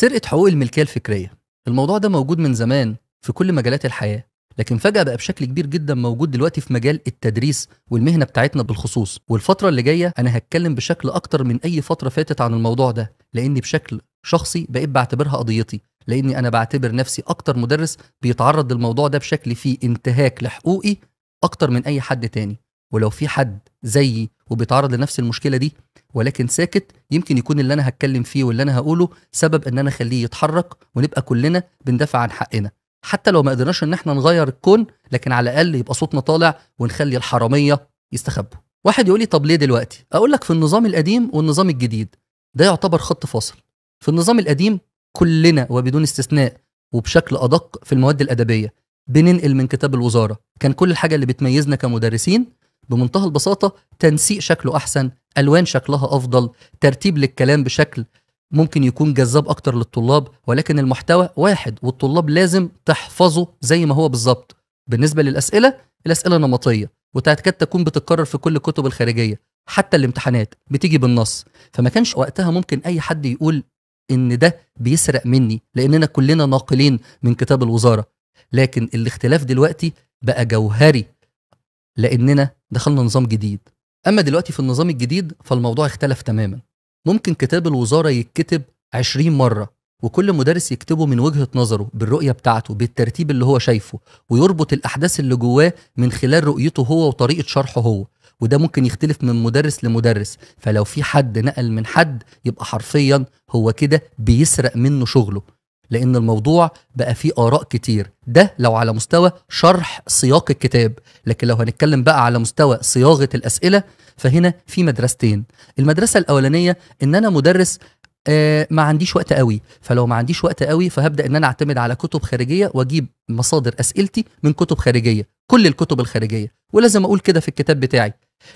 سرقة حقوق الملكية الفكرية الموضوع ده موجود من زمان في كل مجالات الحياة لكن فجأة بقى بشكل كبير جدا موجود دلوقتي في مجال التدريس والمهنة بتاعتنا بالخصوص والفترة اللي جاية أنا هتكلم بشكل أكتر من أي فترة فاتت عن الموضوع ده لأني بشكل شخصي بقيت بعتبرها قضيتي لأني أنا بعتبر نفسي أكتر مدرس بيتعرض للموضوع ده بشكل فيه انتهاك لحقوقي أكتر من أي حد تاني ولو في حد زيي وبيتعرض لنفس المشكلة دي ولكن ساكت يمكن يكون اللي انا هتكلم فيه واللي انا هقوله سبب ان انا اخليه يتحرك ونبقى كلنا بندافع عن حقنا حتى لو ما قدرناش ان احنا نغير الكون لكن على الاقل يبقى صوتنا طالع ونخلي الحراميه يستخبوا واحد يقول لي طب ليه دلوقتي اقول لك في النظام القديم والنظام الجديد ده يعتبر خط فاصل في النظام القديم كلنا وبدون استثناء وبشكل ادق في المواد الادبيه بننقل من كتاب الوزاره كان كل الحاجه اللي بتميزنا كمدرسين بمنتهى البساطه تنسيق شكله احسن الوان شكلها افضل ترتيب للكلام بشكل ممكن يكون جذاب اكتر للطلاب ولكن المحتوى واحد والطلاب لازم تحفظه زي ما هو بالظبط بالنسبه للاسئله الاسئله نمطيه وتكاد تكون بتتكرر في كل الكتب الخارجيه حتى الامتحانات بتيجي بالنص فما كانش وقتها ممكن اي حد يقول ان ده بيسرق مني لاننا كلنا ناقلين من كتاب الوزاره لكن الاختلاف دلوقتي بقى جوهري لاننا دخلنا نظام جديد اما دلوقتي في النظام الجديد فالموضوع اختلف تماما ممكن كتاب الوزاره يتكتب 20 مره وكل مدرس يكتبه من وجهه نظره بالرؤيه بتاعته بالترتيب اللي هو شايفه ويربط الاحداث اللي جواه من خلال رؤيته هو وطريقه شرحه هو وده ممكن يختلف من مدرس لمدرس فلو في حد نقل من حد يبقى حرفيا هو كده بيسرق منه شغله لان الموضوع بقى فيه اراء كتير ده لو على مستوى شرح سياق الكتاب لكن لو هنتكلم بقى على مستوى صياغه الاسئله فهنا في مدرستين المدرسه الاولانيه ان انا مدرس آه ما عنديش وقت قوي فلو ما عنديش وقت قوي فهبدا ان انا اعتمد على كتب خارجيه واجيب مصادر اسئلتي من كتب خارجيه كل الكتب الخارجيه ولازم اقول كده في الكتاب بتاعي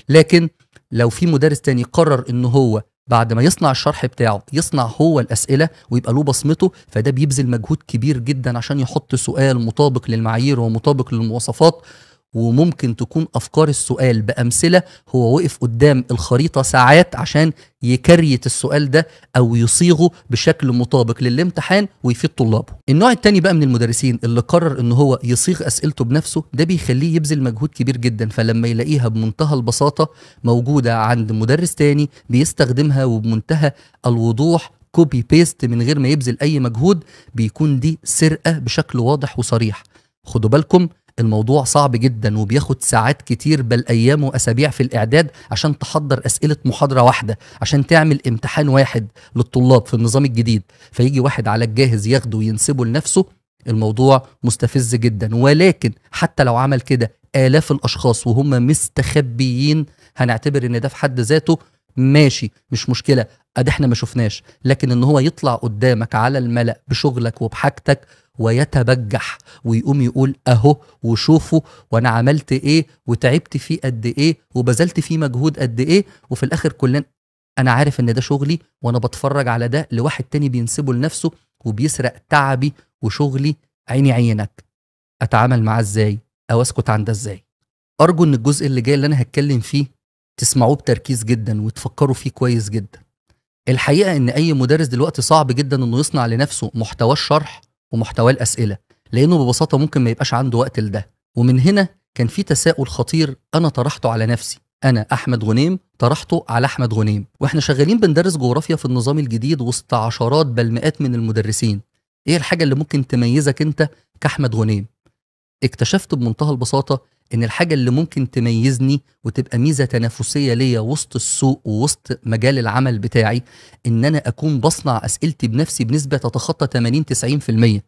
لكن لو في مدرس تاني قرر ان هو بعد ما يصنع الشرح بتاعه يصنع هو الاسئله ويبقى له بصمته فده بيبذل مجهود كبير جدا عشان يحط سؤال مطابق للمعايير ومطابق للمواصفات وممكن تكون افكار السؤال بامثله هو وقف قدام الخريطه ساعات عشان يكريت السؤال ده او يصيغه بشكل مطابق للامتحان ويفيد طلابه. النوع الثاني بقى من المدرسين اللي قرر ان هو يصيغ اسئلته بنفسه ده بيخليه يبذل مجهود كبير جدا فلما يلاقيها بمنتهى البساطه موجوده عند مدرس تاني بيستخدمها وبمنتهى الوضوح كوبي بيست من غير ما يبذل اي مجهود بيكون دي سرقه بشكل واضح وصريح. خدوا بالكم الموضوع صعب جدا وبياخد ساعات كتير بل ايام واسابيع في الاعداد عشان تحضر اسئله محاضره واحده عشان تعمل امتحان واحد للطلاب في النظام الجديد فيجي واحد على الجاهز ياخده وينسبه لنفسه الموضوع مستفز جدا ولكن حتى لو عمل كده الاف الاشخاص وهم مستخبيين هنعتبر ان ده في حد ذاته ماشي مش مشكله ادي احنا ما شفناش لكن ان هو يطلع قدامك على الملا بشغلك وبحاجتك ويتبجح ويقوم يقول اهو وشوفوا وانا عملت ايه وتعبت فيه قد ايه وبذلت فيه مجهود قد ايه وفي الاخر كلنا انا عارف ان ده شغلي وانا بتفرج على ده لواحد تاني بينسبه لنفسه وبيسرق تعبي وشغلي عيني عينك اتعامل معاه ازاي او اسكت عن ده ازاي ارجو ان الجزء اللي جاي اللي انا هتكلم فيه تسمعوه بتركيز جدا وتفكروا فيه كويس جدا الحقيقه ان اي مدرس دلوقتي صعب جدا انه يصنع لنفسه محتوى الشرح ومحتواه الاسئله لانه ببساطه ممكن ما يبقاش عنده وقت لده ومن هنا كان في تساؤل خطير انا طرحته على نفسي انا احمد غنيم طرحته على احمد غنيم واحنا شغالين بندرس جغرافيا في النظام الجديد وسط عشرات بل مئات من المدرسين ايه الحاجه اللي ممكن تميزك انت كاحمد غنيم اكتشفت بمنتهى البساطه ان الحاجه اللي ممكن تميزني وتبقى ميزه تنافسيه ليا وسط السوق ووسط مجال العمل بتاعي ان انا اكون بصنع اسئلتي بنفسي بنسبه تتخطى 80 90%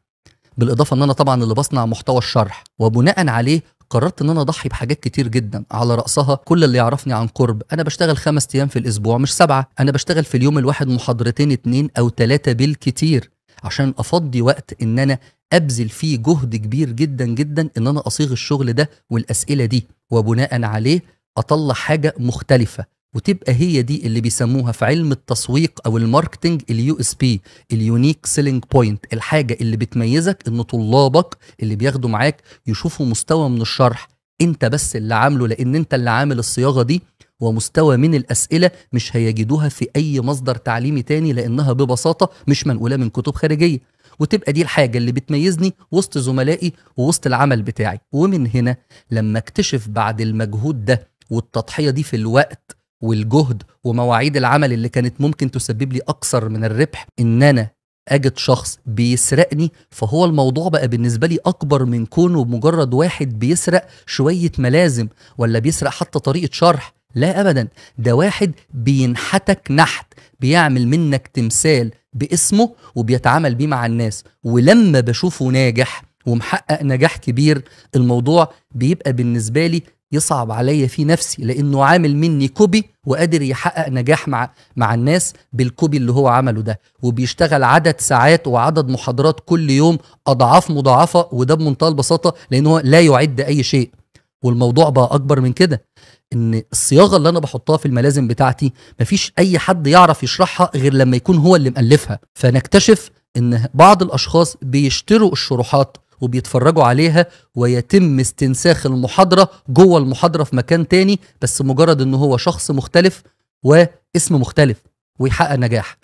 بالاضافه ان انا طبعا اللي بصنع محتوى الشرح وبناء عليه قررت ان انا اضحي بحاجات كتير جدا على راسها كل اللي يعرفني عن قرب انا بشتغل خمس ايام في الاسبوع مش سبعه انا بشتغل في اليوم الواحد محاضرتين اتنين او تلاته بالكتير عشان افضي وقت ان انا ابذل فيه جهد كبير جدا جدا ان انا اصيغ الشغل ده والاسئله دي وبناء عليه اطلع حاجه مختلفه وتبقى هي دي اللي بيسموها في علم التسويق او الماركتنج اليو اس بي اليونيك سيلينج بوينت الحاجه اللي بتميزك ان طلابك اللي بياخدوا معاك يشوفوا مستوى من الشرح انت بس اللي عامله لان انت اللي عامل الصياغه دي ومستوى من الأسئلة مش هيجدوها في أي مصدر تعليمي تاني لأنها ببساطة مش منقولة من كتب خارجية وتبقى دي الحاجة اللي بتميزني وسط زملائي ووسط العمل بتاعي ومن هنا لما اكتشف بعد المجهود ده والتضحية دي في الوقت والجهد ومواعيد العمل اللي كانت ممكن تسبب لي أكثر من الربح إن أنا اجد شخص بيسرقني فهو الموضوع بقى بالنسبه لي اكبر من كونه مجرد واحد بيسرق شويه ملازم ولا بيسرق حتى طريقه شرح لا ابدا ده واحد بينحتك نحت بيعمل منك تمثال باسمه وبيتعامل بيه مع الناس ولما بشوفه ناجح ومحقق نجاح كبير الموضوع بيبقى بالنسبه لي يصعب عليا في نفسي لانه عامل مني كوبي وقادر يحقق نجاح مع مع الناس بالكوبي اللي هو عمله ده وبيشتغل عدد ساعات وعدد محاضرات كل يوم اضعاف مضاعفه وده بمنتهى البساطه لان هو لا يعد اي شيء والموضوع بقى اكبر من كده ان الصياغه اللي انا بحطها في الملازم بتاعتي مفيش اي حد يعرف يشرحها غير لما يكون هو اللي مالفها فنكتشف ان بعض الاشخاص بيشتروا الشروحات وبيتفرجوا عليها ويتم استنساخ المحاضره جوه المحاضره في مكان تاني بس مجرد ان هو شخص مختلف واسم مختلف ويحقق نجاح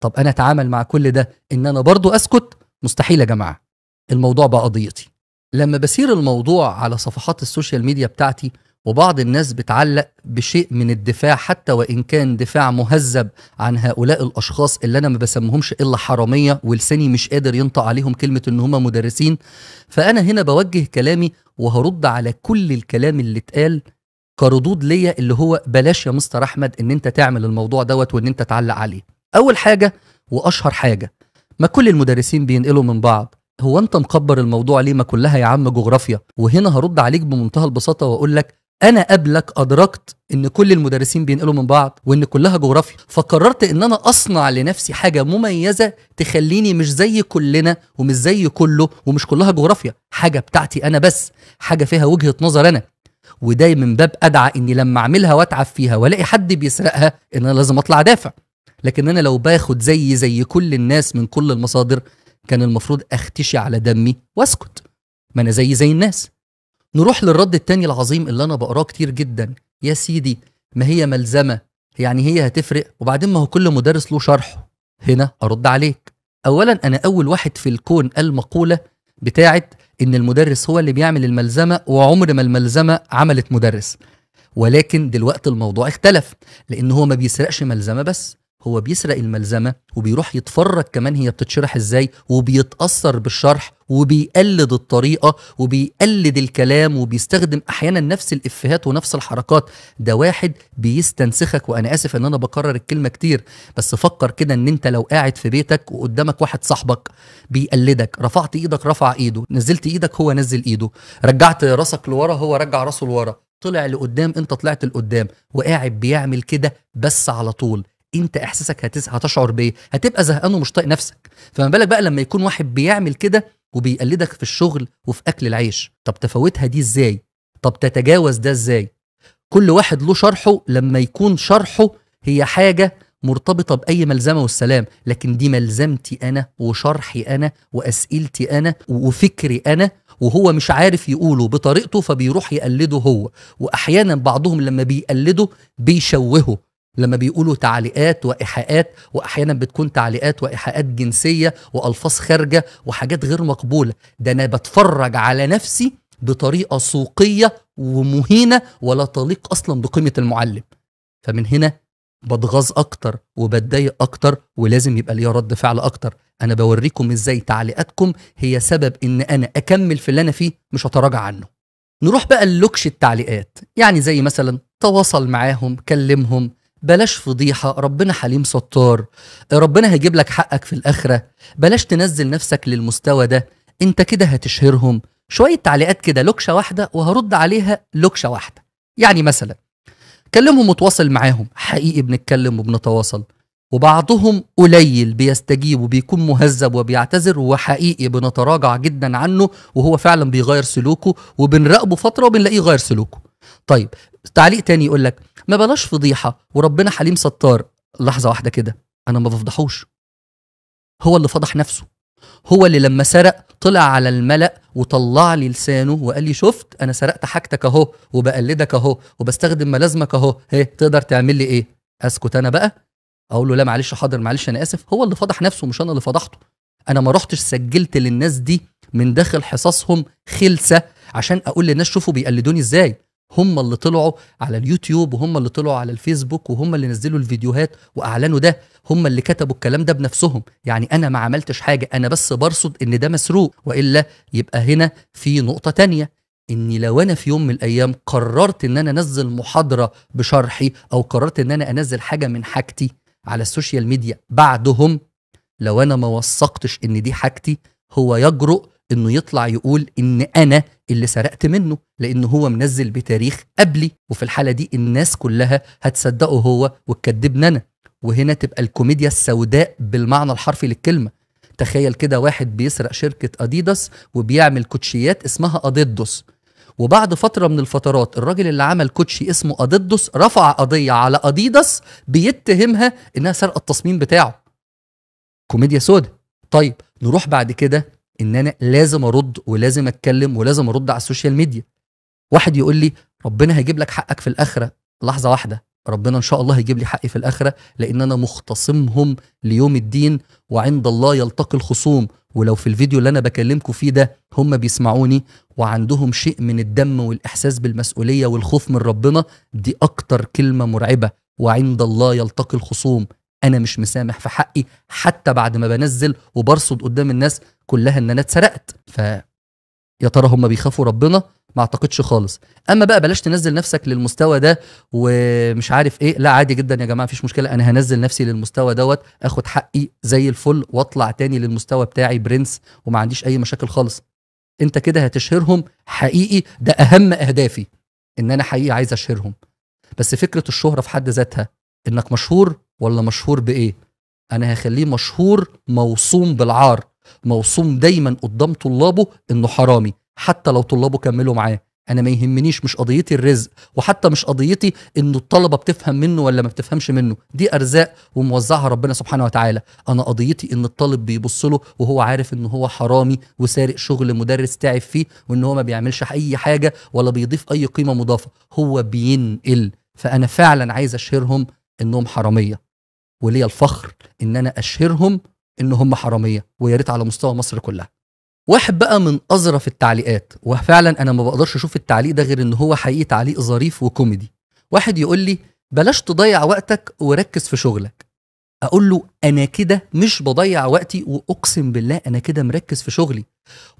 طب انا اتعامل مع كل ده ان انا برضو اسكت مستحيل يا جماعه الموضوع بقى قضيتي لما بسير الموضوع على صفحات السوشيال ميديا بتاعتي وبعض الناس بتعلق بشيء من الدفاع حتى وان كان دفاع مهذب عن هؤلاء الاشخاص اللي انا ما بسمهمش الا حراميه ولساني مش قادر ينطق عليهم كلمه ان هم مدرسين فانا هنا بوجه كلامي وهرد على كل الكلام اللي اتقال كردود ليا اللي هو بلاش يا مستر احمد ان انت تعمل الموضوع دوت وان انت تعلق عليه اول حاجه واشهر حاجه ما كل المدرسين بينقلوا من بعض هو انت مكبر الموضوع ليه ما كلها يا عم جغرافيا وهنا هرد عليك بمنتهى البساطه واقول لك انا قبلك ادركت ان كل المدرسين بينقلوا من بعض وان كلها جغرافيا فقررت ان انا اصنع لنفسي حاجه مميزه تخليني مش زي كلنا ومش زي كله ومش كلها جغرافيا حاجه بتاعتي انا بس حاجه فيها وجهه نظر انا وده من باب ادعى اني لما اعملها واتعب فيها والاقي حد بيسرقها ان انا لازم اطلع دافع لكن انا لو باخد زي زي كل الناس من كل المصادر كان المفروض اختشي على دمي واسكت ما انا زي زي الناس نروح للرد التاني العظيم اللي انا بقراه كتير جدا يا سيدي ما هي ملزمه يعني هي هتفرق وبعدين ما هو كل مدرس له شرحه هنا ارد عليك اولا انا اول واحد في الكون قال مقوله بتاعت ان المدرس هو اللي بيعمل الملزمه وعمر ما الملزمه عملت مدرس ولكن دلوقتي الموضوع اختلف لان هو ما بيسرقش ملزمه بس هو بيسرق الملزمه وبيروح يتفرج كمان هي بتتشرح ازاي وبيتاثر بالشرح وبيقلد الطريقه وبيقلد الكلام وبيستخدم احيانا نفس الافيهات ونفس الحركات ده واحد بيستنسخك وانا اسف ان انا بكرر الكلمه كتير بس فكر كده ان انت لو قاعد في بيتك وقدامك واحد صاحبك بيقلدك رفعت ايدك رفع ايده نزلت ايدك هو نزل ايده رجعت راسك لورا هو رجع راسه لورا طلع لقدام انت طلعت لقدام وقاعد بيعمل كده بس على طول انت احساسك هتز... هتشعر بايه هتبقى زهقان ومش طايق نفسك فما بالك بقى لما يكون واحد بيعمل كده وبيقلدك في الشغل وفي اكل العيش طب تفوتها دي ازاي طب تتجاوز ده ازاي كل واحد له شرحه لما يكون شرحه هي حاجه مرتبطه باي ملزمه والسلام لكن دي ملزمتي انا وشرحي انا واسئلتي انا وفكري انا وهو مش عارف يقوله بطريقته فبيروح يقلده هو واحيانا بعضهم لما بيقلده بيشوهه لما بيقولوا تعليقات وايحاءات واحيانا بتكون تعليقات وايحاءات جنسيه والفاظ خارجه وحاجات غير مقبوله ده انا بتفرج على نفسي بطريقه سوقيه ومهينه ولا تليق اصلا بقيمه المعلم فمن هنا بتغاظ اكتر وبتضايق اكتر ولازم يبقى ليا رد فعل اكتر انا بوريكم ازاي تعليقاتكم هي سبب ان انا اكمل في اللي انا فيه مش هتراجع عنه نروح بقى للوكش التعليقات يعني زي مثلا تواصل معاهم كلمهم بلاش فضيحه ربنا حليم ستار ربنا هيجيب لك حقك في الاخره بلاش تنزل نفسك للمستوى ده انت كده هتشهرهم شويه تعليقات كده لوكشه واحده وهرد عليها لوكشه واحده يعني مثلا كلمهم وتواصل معاهم حقيقي بنتكلم وبنتواصل وبعضهم قليل بيستجيب وبيكون مهذب وبيعتذر وحقيقي بنتراجع جدا عنه وهو فعلا بيغير سلوكه وبنراقبه فتره وبنلاقيه غير سلوكه طيب تعليق تاني يقول لك ما بلاش فضيحه وربنا حليم ستار لحظه واحده كده انا ما بفضحوش هو اللي فضح نفسه هو اللي لما سرق طلع على الملأ وطلع لي لسانه وقال لي شفت انا سرقت حاجتك اهو وبقلدك اهو وبستخدم ملازمك اهو هي إيه، تقدر تعمل لي ايه اسكت انا بقى اقول له لا معلش حاضر معلش انا اسف هو اللي فضح نفسه مش انا اللي فضحته انا ما رحتش سجلت للناس دي من داخل حصصهم خلسه عشان اقول للناس شوفوا بيقلدوني ازاي هم اللي طلعوا على اليوتيوب وهم اللي طلعوا على الفيسبوك وهم اللي نزلوا الفيديوهات واعلنوا ده هم اللي كتبوا الكلام ده بنفسهم يعني انا ما عملتش حاجه انا بس برصد ان ده مسروق والا يبقى هنا في نقطه تانية اني لو انا في يوم من الايام قررت ان انا انزل محاضره بشرحي او قررت ان انا انزل حاجه من حاجتي على السوشيال ميديا بعدهم لو انا ما وثقتش ان دي حاجتي هو يجرؤ انه يطلع يقول ان انا اللي سرقت منه لأن هو منزل بتاريخ قبلي وفي الحالة دي الناس كلها هتصدقه هو وتكذبني أنا وهنا تبقى الكوميديا السوداء بالمعنى الحرفي للكلمة تخيل كده واحد بيسرق شركة أديداس وبيعمل كوتشيات اسمها أديدوس وبعد فترة من الفترات الراجل اللي عمل كوتشي اسمه أديدوس رفع قضية على أديداس بيتهمها إنها سرقة التصميم بتاعه كوميديا سودا طيب نروح بعد كده ان انا لازم ارد ولازم اتكلم ولازم ارد على السوشيال ميديا واحد يقول لي ربنا هيجيب لك حقك في الاخره لحظه واحده ربنا ان شاء الله هيجيب لي حقي في الاخره لان انا مختصمهم ليوم الدين وعند الله يلتقي الخصوم ولو في الفيديو اللي انا بكلمكم فيه ده هم بيسمعوني وعندهم شيء من الدم والاحساس بالمسؤوليه والخوف من ربنا دي اكتر كلمه مرعبه وعند الله يلتقي الخصوم انا مش مسامح في حقي حتى بعد ما بنزل وبرصد قدام الناس كلها ان انا اتسرقت ف يا ترى هم بيخافوا ربنا ما اعتقدش خالص اما بقى بلاش تنزل نفسك للمستوى ده ومش عارف ايه لا عادي جدا يا جماعه مفيش مشكله انا هنزل نفسي للمستوى دوت اخد حقي زي الفل واطلع تاني للمستوى بتاعي برنس وما عنديش اي مشاكل خالص انت كده هتشهرهم حقيقي ده اهم اهدافي ان انا حقيقي عايز اشهرهم بس فكره الشهره في حد ذاتها انك مشهور ولا مشهور بايه انا هخليه مشهور موصوم بالعار موصوم دايما قدام طلابه انه حرامي حتى لو طلابه كملوا معاه انا ما يهمنيش مش قضيتي الرزق وحتى مش قضيتي ان الطلبه بتفهم منه ولا ما بتفهمش منه دي ارزاق وموزعها ربنا سبحانه وتعالى انا قضيتي ان الطالب بيبص له وهو عارف ان هو حرامي وسارق شغل مدرس تعب فيه وان هو ما بيعملش اي حاجه ولا بيضيف اي قيمه مضافه هو بينقل فانا فعلا عايز اشهرهم انهم حراميه وليا الفخر ان انا اشهرهم ان هم حراميه ويا ريت على مستوى مصر كلها واحد بقى من اظرف التعليقات وفعلا انا ما بقدرش اشوف التعليق ده غير ان هو حقيقي تعليق ظريف وكوميدي واحد يقول لي بلاش تضيع وقتك وركز في شغلك اقول له انا كده مش بضيع وقتي واقسم بالله انا كده مركز في شغلي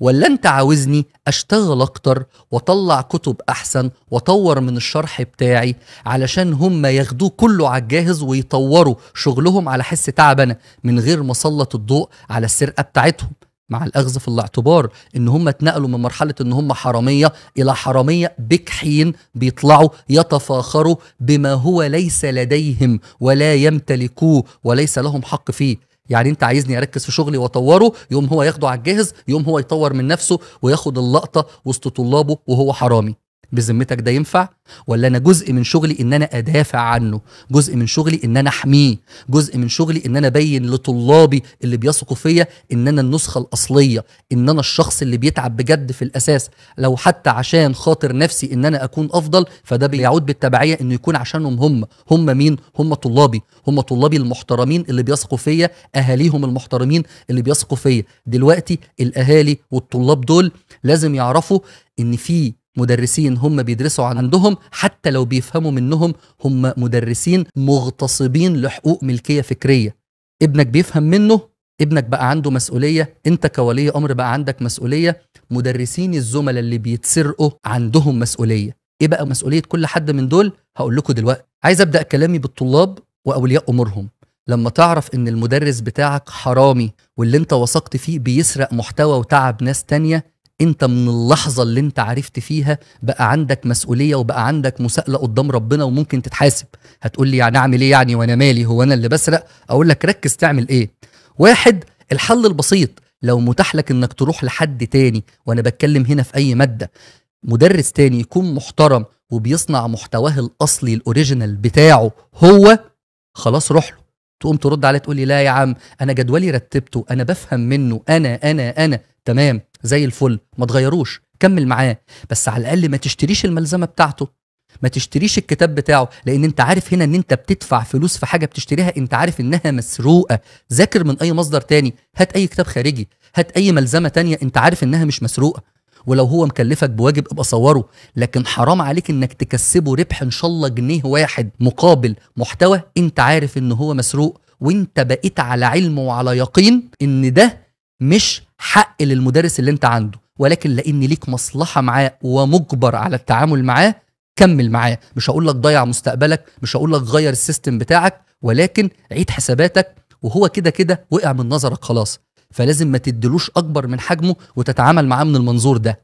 ولا انت عاوزني اشتغل اكتر واطلع كتب احسن واطور من الشرح بتاعي علشان هم ياخدوه كله على الجاهز ويطوروا شغلهم على حس تعبنا من غير ما سلط الضوء على السرقه بتاعتهم مع الاخذ في الاعتبار ان هم اتنقلوا من مرحله ان هم حراميه الى حراميه بكحين بيطلعوا يتفاخروا بما هو ليس لديهم ولا يمتلكوه وليس لهم حق فيه يعني انت عايزني اركز في شغلي واطوره يوم هو ياخده على الجهز يوم هو يطور من نفسه وياخد اللقطه وسط طلابه وهو حرامي بذمتك ده ينفع ولا انا جزء من شغلي ان انا ادافع عنه جزء من شغلي ان انا احميه جزء من شغلي ان انا ابين لطلابي اللي بيثقوا فيا ان انا النسخه الاصليه ان انا الشخص اللي بيتعب بجد في الاساس لو حتى عشان خاطر نفسي ان انا اكون افضل فده بيعود بالتبعيه انه يكون عشانهم هم هم مين هم طلابي هم طلابي المحترمين اللي بيثقوا فيا اهاليهم المحترمين اللي بيثقوا فيا دلوقتي الاهالي والطلاب دول لازم يعرفوا ان في مدرسين هم بيدرسوا عندهم حتى لو بيفهموا منهم هم مدرسين مغتصبين لحقوق ملكيه فكريه ابنك بيفهم منه ابنك بقى عنده مسؤوليه انت كولي امر بقى عندك مسؤوليه مدرسين الزملاء اللي بيتسرقوا عندهم مسؤوليه ايه بقى مسؤوليه كل حد من دول هقول لكم دلوقتي عايز ابدا كلامي بالطلاب واولياء امورهم لما تعرف ان المدرس بتاعك حرامي واللي انت وثقت فيه بيسرق محتوى وتعب ناس تانية انت من اللحظه اللي انت عرفت فيها بقى عندك مسؤوليه وبقى عندك مساءله قدام ربنا وممكن تتحاسب هتقول لي يعني اعمل ايه يعني وانا مالي هو انا اللي بسرق اقول لك ركز تعمل ايه واحد الحل البسيط لو متاح لك انك تروح لحد تاني وانا بتكلم هنا في اي ماده مدرس تاني يكون محترم وبيصنع محتواه الاصلي الاوريجينال بتاعه هو خلاص روح له تقوم ترد عليه تقول لي لا يا عم انا جدولي رتبته انا بفهم منه انا انا انا تمام زي الفل ما تغيروش كمل معاه بس على الاقل ما تشتريش الملزمه بتاعته ما تشتريش الكتاب بتاعه لان انت عارف هنا ان انت بتدفع فلوس في حاجه بتشتريها انت عارف انها مسروقه ذاكر من اي مصدر تاني هات اي كتاب خارجي هات اي ملزمه تانية انت عارف انها مش مسروقه ولو هو مكلفك بواجب ابقى صوره لكن حرام عليك انك تكسبه ربح ان شاء الله جنيه واحد مقابل محتوى انت عارف ان هو مسروق وانت بقيت على علم وعلى يقين ان ده مش حق للمدرس اللي انت عنده ولكن لان ليك مصلحه معاه ومجبر على التعامل معاه كمل معاه مش هقول لك ضيع مستقبلك مش هقول لك غير السيستم بتاعك ولكن عيد حساباتك وهو كده كده وقع من نظرك خلاص فلازم ما تدلوش اكبر من حجمه وتتعامل معاه من المنظور ده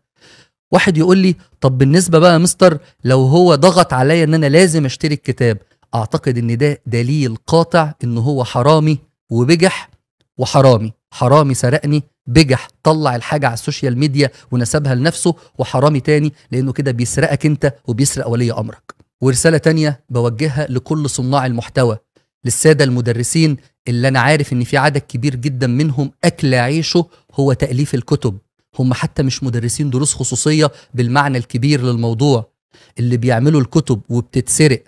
واحد يقول لي طب بالنسبه بقى يا مستر لو هو ضغط عليا ان انا لازم اشتري الكتاب اعتقد ان ده دليل قاطع ان هو حرامي وبجح وحرامي حرامي سرقني بجح طلع الحاجة على السوشيال ميديا ونسبها لنفسه وحرامي تاني لأنه كده بيسرقك أنت وبيسرق ولي أمرك ورسالة تانية بوجهها لكل صناع المحتوى للسادة المدرسين اللي أنا عارف إن في عدد كبير جدا منهم أكل عيشه هو تأليف الكتب هم حتى مش مدرسين دروس خصوصية بالمعنى الكبير للموضوع اللي بيعملوا الكتب وبتتسرق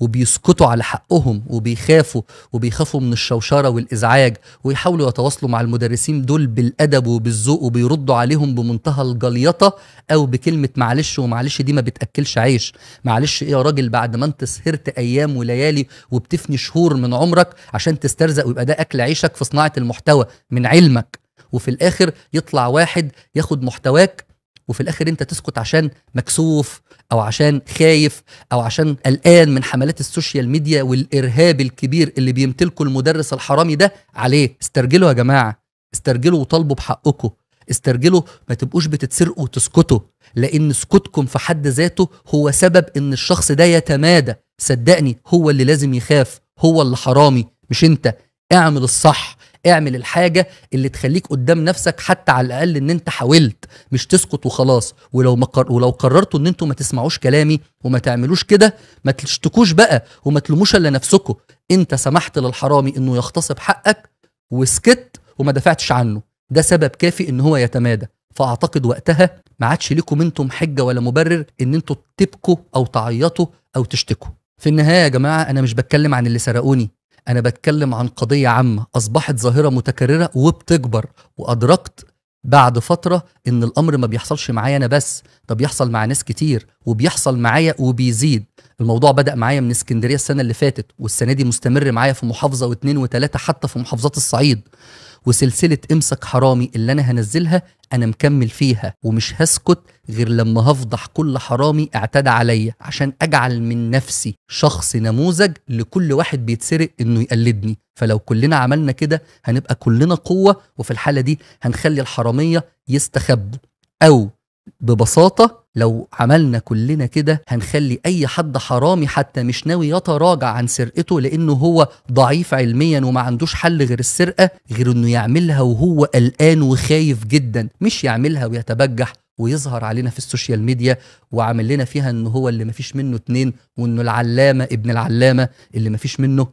وبيسكتوا على حقهم وبيخافوا وبيخافوا من الشوشره والازعاج ويحاولوا يتواصلوا مع المدرسين دول بالادب وبالذوق وبيردوا عليهم بمنتهى الجليطه او بكلمه معلش ومعلش دي ما بتاكلش عيش معلش ايه يا راجل بعد ما انت سهرت ايام وليالي وبتفني شهور من عمرك عشان تسترزق ويبقى ده اكل عيشك في صناعه المحتوى من علمك وفي الاخر يطلع واحد ياخد محتواك وفي الاخر انت تسكت عشان مكسوف او عشان خايف او عشان قلقان من حملات السوشيال ميديا والارهاب الكبير اللي بيمتلكه المدرس الحرامي ده عليه استرجلوا يا جماعه استرجلوا وطالبوا بحقكم استرجلوا ما تبقوش بتتسرقوا وتسكتوا لان سكوتكم في حد ذاته هو سبب ان الشخص ده يتمادى صدقني هو اللي لازم يخاف هو اللي حرامي مش انت اعمل الصح اعمل الحاجه اللي تخليك قدام نفسك حتى على الاقل ان انت حاولت مش تسكت وخلاص ولو ما قر... ولو قررتوا ان انتوا ما تسمعوش كلامي وما تعملوش كده ما تشتكوش بقى وما تلوموش الا نفسكم انت سمحت للحرامي انه يغتصب حقك وسكت وما دفعتش عنه ده سبب كافي ان هو يتمادى فاعتقد وقتها ما عادش ليكم انتم حجه ولا مبرر ان انتوا تبكوا او تعيطوا او تشتكوا في النهايه يا جماعه انا مش بتكلم عن اللي سرقوني انا بتكلم عن قضيه عامه اصبحت ظاهره متكرره وبتكبر وادركت بعد فترة إن الأمر ما بيحصلش معايا أنا بس ده بيحصل مع ناس كتير وبيحصل معايا وبيزيد الموضوع بدأ معايا من اسكندرية السنة اللي فاتت والسنة دي مستمر معايا في محافظة واتنين وتلاتة حتى في محافظات الصعيد وسلسله امسك حرامي اللي انا هنزلها انا مكمل فيها ومش هسكت غير لما هفضح كل حرامي اعتدى عليا عشان اجعل من نفسي شخص نموذج لكل واحد بيتسرق انه يقلدني فلو كلنا عملنا كده هنبقى كلنا قوه وفي الحاله دي هنخلي الحراميه يستخبوا او ببساطه لو عملنا كلنا كده هنخلي اي حد حرامي حتى مش ناوي يتراجع عن سرقته لانه هو ضعيف علميا وما عندوش حل غير السرقه غير انه يعملها وهو قلقان وخايف جدا مش يعملها ويتبجح ويظهر علينا في السوشيال ميديا وعامل لنا فيها ان هو اللي مفيش منه اتنين وانه العلامه ابن العلامه اللي مفيش منه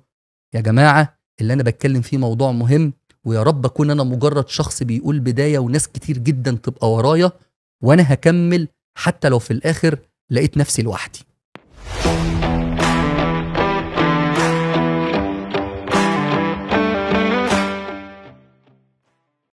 يا جماعه اللي انا بتكلم فيه موضوع مهم ويا رب اكون انا مجرد شخص بيقول بدايه وناس كتير جدا تبقى ورايا وانا هكمل حتى لو في الاخر لقيت نفسي لوحدي